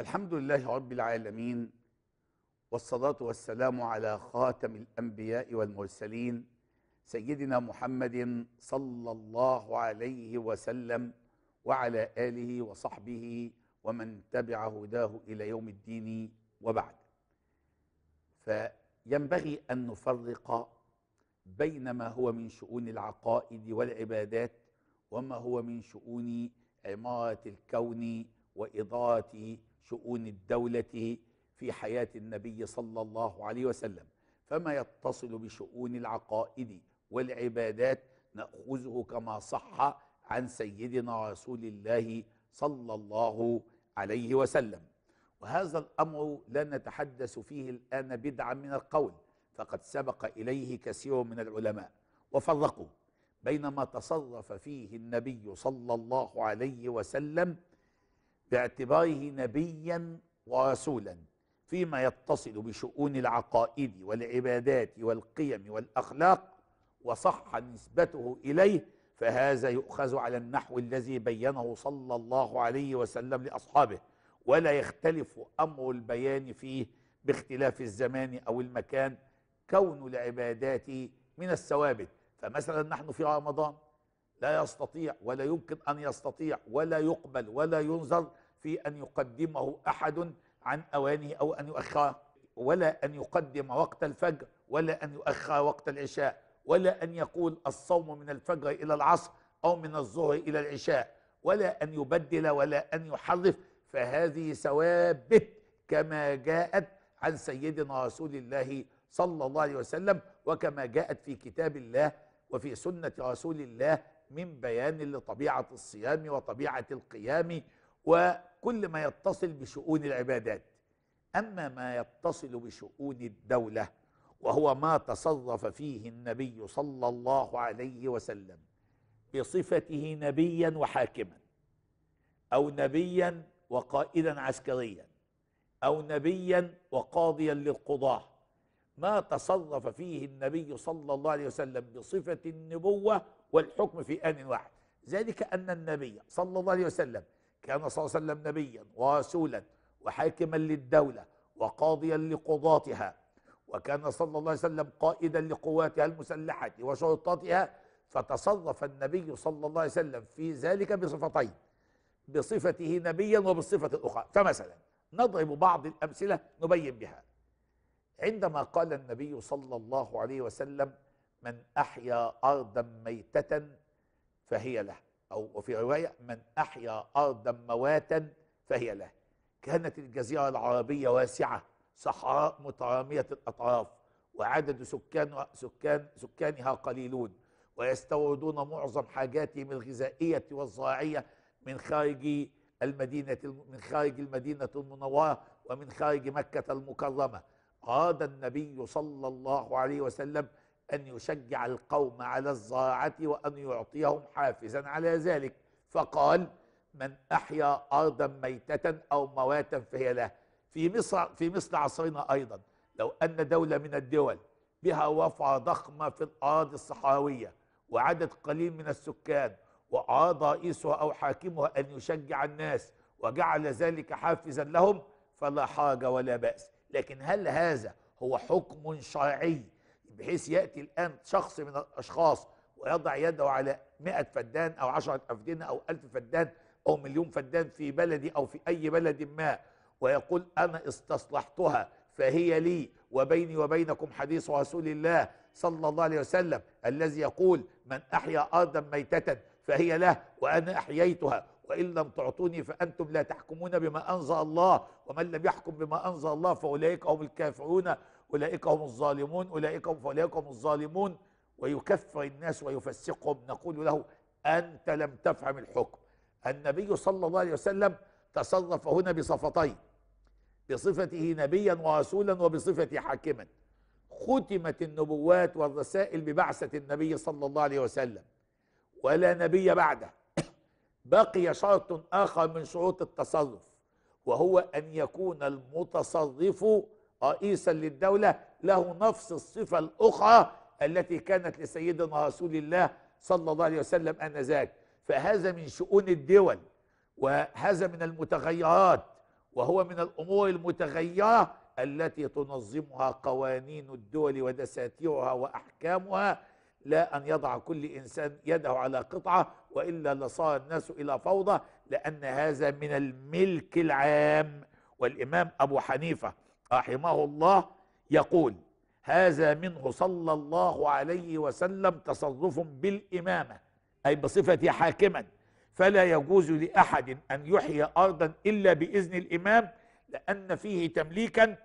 الحمد لله رب العالمين والصلاة والسلام على خاتم الأنبياء والمرسلين سيدنا محمد صلى الله عليه وسلم وعلى آله وصحبه ومن تبع هداه إلى يوم الدين وبعد فينبغي أن نفرق بين ما هو من شؤون العقائد والعبادات وما هو من شؤون عمارة الكون وإضاءة شؤون الدولة في حياة النبي صلى الله عليه وسلم فما يتصل بشؤون العقائد والعبادات نأخذه كما صح عن سيدنا رسول الله صلى الله عليه وسلم وهذا الأمر لا نتحدث فيه الآن بدعا من القول فقد سبق إليه كثير من العلماء وفرقوا بين ما تصرف فيه النبي صلى الله عليه وسلم باعتباره نبيا ورسولا فيما يتصل بشؤون العقائد والعبادات والقيم والأخلاق وصح نسبته إليه فهذا يؤخذ على النحو الذي بينه صلى الله عليه وسلم لأصحابه ولا يختلف أمر البيان فيه باختلاف الزمان أو المكان كون العبادات من الثوابت فمثلا نحن في رمضان لا يستطيع ولا يمكن أن يستطيع ولا يقبل ولا ينظر في أن يقدمه أحد عن أوانه أو أن يؤخره ولا أن يقدم وقت الفجر ولا أن يؤخر وقت العشاء ولا أن يقول الصوم من الفجر إلى العصر أو من الظهر إلى العشاء ولا أن يبدل ولا أن يحرف فهذه ثوابت كما جاءت عن سيدنا رسول الله صلى الله عليه وسلم وكما جاءت في كتاب الله وفي سنة رسول الله من بيان لطبيعة الصيام وطبيعة القيام وكل ما يتصل بشؤون العبادات أما ما يتصل بشؤون الدولة وهو ما تصرف فيه النبي صلى الله عليه وسلم بصفته نبيا وحاكما أو نبيا وقائدا عسكريا أو نبيا وقاضيا للقضاة ما تصرف فيه النبي صلى الله عليه وسلم بصفة النبوة والحكم في آن واحد ذلك أن النبي صلى الله عليه وسلم كان صلى الله عليه وسلم نبيا ورسولا وحاكما للدولة وقاضيا لقضاتها وكان صلى الله عليه وسلم قائدا لقواتها المسلحة وشرطتها فتصرف النبي صلى الله عليه وسلم في ذلك بصفتين بصفته نبيا وبالصفة الأخرى فمثلا نضرب بعض الأمثلة نبين بها عندما قال النبي صلى الله عليه وسلم من أحيا أرضا ميتة فهي له أو وفي رواية من أحيا أرضا مواتا فهي له كانت الجزيرة العربية واسعة صحراء مترامية الأطراف وعدد سكان سكان سكانها قليلون ويستوردون معظم حاجاتهم الغذائية والزراعية من خارج المدينة من خارج المدينة المنورة ومن خارج مكة المكرمة أراد النبي صلى الله عليه وسلم أن يشجع القوم على الزراعة وأن يعطيهم حافزا على ذلك فقال من أحيا أرضا ميتة أو مواتا فهي له في مصر في مثل عصرنا أيضا لو أن دولة من الدول بها وفاة ضخمة في الأراضي الصحراوية وعدد قليل من السكان وأراد رئيسها أو حاكمها أن يشجع الناس وجعل ذلك حافزا لهم فلا حرج ولا بأس لكن هل هذا هو حكم شرعي بحيث ياتي الان شخص من الاشخاص ويضع يده على 100 فدان او عشرة افدنه او 1000 فدان او مليون فدان في بلدي او في اي بلد ما ويقول انا استصلحتها فهي لي وبيني وبينكم حديث رسول الله صلى الله عليه وسلم الذي يقول من احيا ارضا ميتة فهي له وانا احييتها وان لم تعطوني فانتم لا تحكمون بما انزل الله ومن لم يحكم بما انزل الله فاولئك هم الكافرون أولئك هم الظالمون أولئك هم فأولئك هم الظالمون ويكفر الناس ويفسقهم نقول له أنت لم تفهم الحكم النبي صلى الله عليه وسلم تصرف هنا بصفتين بصفته نبيا ورسولا وبصفته حاكما ختمت النبوات والرسائل ببعثة النبي صلى الله عليه وسلم ولا نبي بعده بقي شرط آخر من شروط التصرف وهو أن يكون المتصرف رئيسا للدولة له نفس الصفة الأخرى التي كانت لسيدنا رسول الله صلى الله عليه وسلم آنذاك فهذا من شؤون الدول وهذا من المتغيرات وهو من الأمور المتغيرة التي تنظمها قوانين الدول ودساتيرها وأحكامها لا أن يضع كل إنسان يده على قطعة وإلا لصار الناس إلى فوضى لأن هذا من الملك العام والإمام أبو حنيفة رحمه الله يقول هذا منه صلى الله عليه وسلم تصرف بالإمامة أي بصفة حاكما فلا يجوز لأحد أن يحيي أرضا إلا بإذن الإمام لأن فيه تمليكا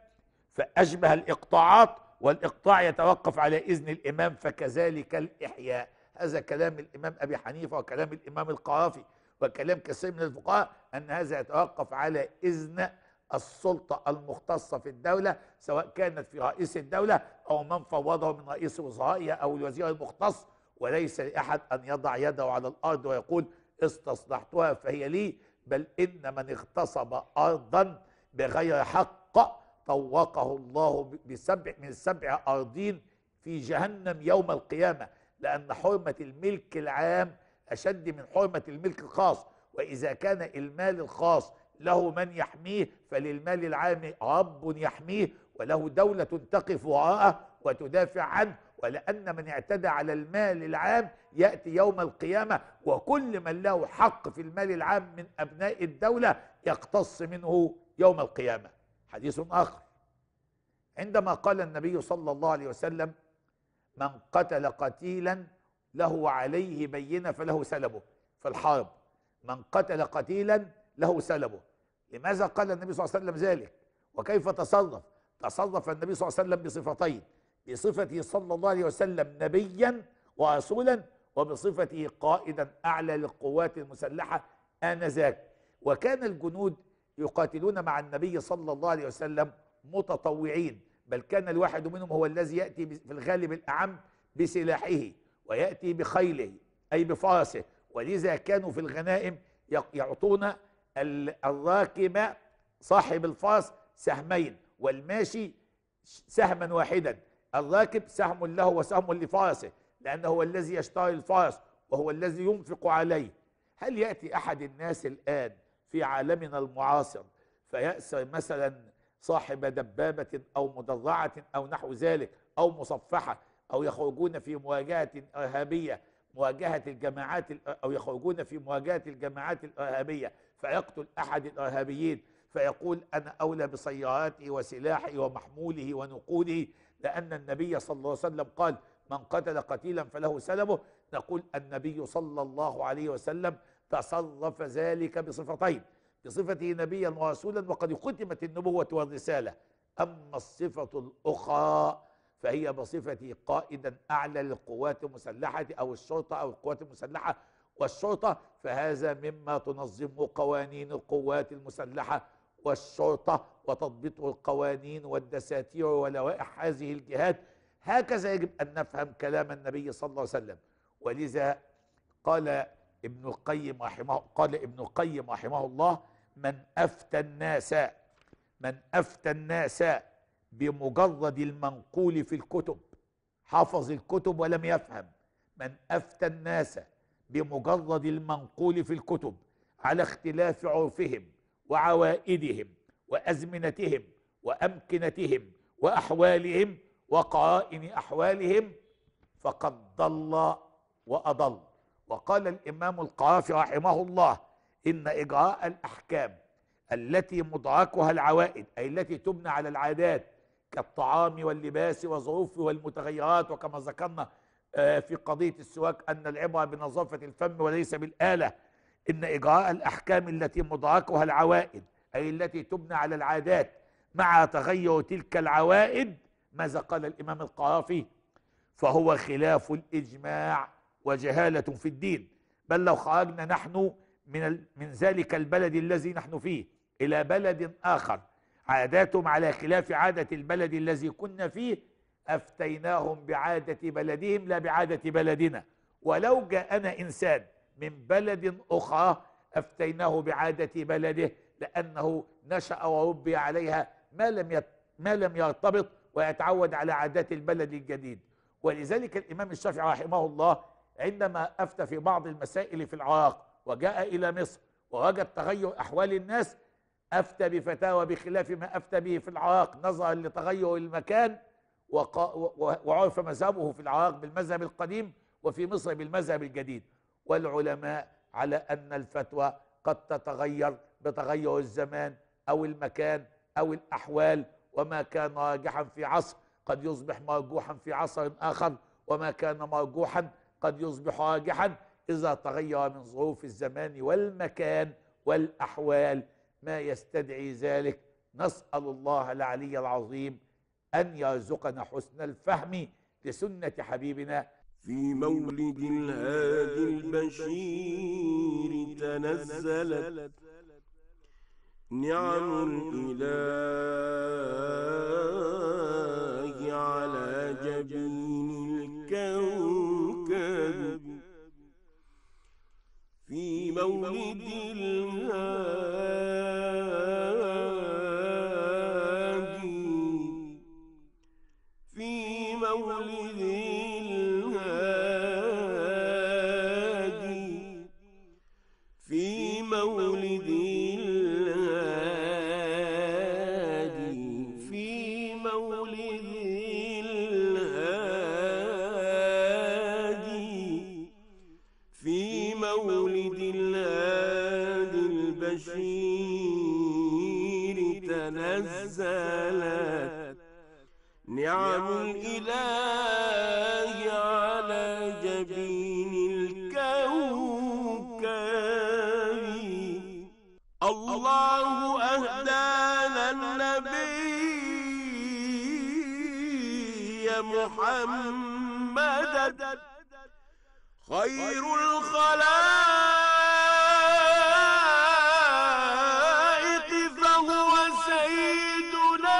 فأشبه الإقطاعات والإقطاع يتوقف على إذن الإمام فكذلك الإحياء هذا كلام الإمام أبي حنيفة وكلام الإمام القرافي وكلام كثير من الفقهاء أن هذا يتوقف على إذن السلطة المختصة في الدولة سواء كانت في رئيس الدولة أو من فوضه من رئيس وزرائها أو الوزير المختص وليس لأحد أن يضع يده على الأرض ويقول استصلحتها فهي لي بل إن من اغتصب أرضا بغير حق طوقه الله بسبع من سبع أرضين في جهنم يوم القيامة لأن حرمة الملك العام أشد من حرمة الملك الخاص وإذا كان المال الخاص له من يحميه فللمال العام رب يحميه وله دولة تقف وراءه وتدافع عنه ولأن من اعتدى على المال العام يأتي يوم القيامة وكل من له حق في المال العام من أبناء الدولة يقتص منه يوم القيامة حديث آخر عندما قال النبي صلى الله عليه وسلم من قتل قتيلا له عليه بينة فله سلبه في الحرب من قتل قتيلا له سلبه لماذا قال النبي صلى الله عليه وسلم ذلك وكيف تصرف تصرف النبي صلى الله عليه وسلم بصفتين بصفته صلى الله عليه وسلم نبيا ورسولا وبصفته قائدا اعلى للقوات المسلحه انذاك وكان الجنود يقاتلون مع النبي صلى الله عليه وسلم متطوعين بل كان الواحد منهم هو الذي ياتي في الغالب الاعم بسلاحه وياتي بخيله اي بفرسه ولذا كانوا في الغنائم يعطون الراكب صاحب الفرس سهمين والماشي سهما واحدا الراكب سهم له وسهم لفرسه لأنه هو الذي يشتري الفرس وهو الذي ينفق عليه هل يأتي أحد الناس الآن في عالمنا المعاصر فيأسر مثلا صاحب دبابة أو مدرعة أو نحو ذلك أو مصفحة أو يخرجون في مواجهة إرهابية مواجهة الجماعات أو يخرجون في مواجهة الجماعات الإرهابية فيقتل أحد الإرهابيين فيقول أنا أولى بسياراتي وسلاحي ومحموله ونقوده لأن النبي صلى الله عليه وسلم قال من قتل قتيلا فله سلبه نقول النبي صلى الله عليه وسلم تصرف ذلك بصفتين بصفته نبيا ورسولا وقد ختمت النبوة والرسالة أما الصفة الأخرى فهي بصفتي قائدا أعلى للقوات المسلحة أو الشرطة أو القوات المسلحة والشرطة فهذا مما تنظمه قوانين القوات المسلحة والشرطة وتطبيق القوانين والدساتير ولوائح هذه الجهات هكذا يجب أن نفهم كلام النبي صلى الله عليه وسلم ولذا قال ابن القيم رحمه قال ابن القيم رحمه الله من أفتى الناس من أفتى الناس بمجرد المنقول في الكتب حفظ الكتب ولم يفهم من أفتى الناس بمجرد المنقول في الكتب على اختلاف عرفهم وعوائدهم وازمنتهم وامكنتهم واحوالهم وقرائن احوالهم فقد ضل واضل وقال الامام القرافي رحمه الله ان اجراء الاحكام التي مدركها العوائد اي التي تبنى على العادات كالطعام واللباس والظروف والمتغيرات وكما ذكرنا آه، في قضية السواك أن العبرة بنظافة الفم وليس بالآلة إن إجراء الأحكام التي مدركها العوائد أي التي تبنى على العادات مع تغير تلك العوائد ماذا قال الإمام القرافي فهو خلاف الإجماع وجهالة في الدين بل لو خرجنا نحن من, من ذلك البلد الذي نحن فيه إلى بلد آخر عاداتهم على خلاف عادة البلد الذي كنا فيه أفتيناهم بعادة بلدهم لا بعادة بلدنا ولو جاءنا إنسان من بلد أخرى أفتيناه بعادة بلده لأنه نشأ وربي عليها ما لم يت... ما لم يرتبط ويتعود على عادات البلد الجديد ولذلك الإمام الشافعي رحمه الله عندما أفتى في بعض المسائل في العراق وجاء إلى مصر ووجد تغير أحوال الناس أفتى بفتاوى بخلاف ما أفتى به في العراق نظرا لتغير المكان وعرف مذهبه في العراق بالمذهب القديم وفي مصر بالمذهب الجديد والعلماء على أن الفتوى قد تتغير بتغير الزمان أو المكان أو الأحوال وما كان راجحا في عصر قد يصبح مرجوحا في عصر آخر وما كان مرجوحا قد يصبح راجحا إذا تغير من ظروف الزمان والمكان والأحوال ما يستدعي ذلك نسأل الله العلي العظيم أن يرزقنا حسن الفهم لسنة حبيبنا في مولد الهادي البشير تنزلت نعم الإله على جبين الكوكب في مولد الهادي الإله على جبين الكوكب الله أهدانا النبي محمد خير الخلائق فهو سيدنا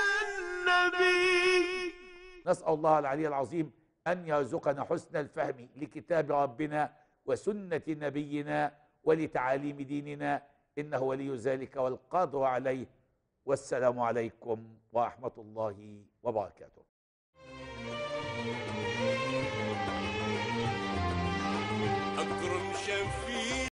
النبي نسأل الله العلي العظيم أن يرزقنا حسن الفهم لكتاب ربنا وسنة نبينا ولتعاليم ديننا إنه ولي ذلك والقادر عليه والسلام عليكم ورحمة الله وبركاته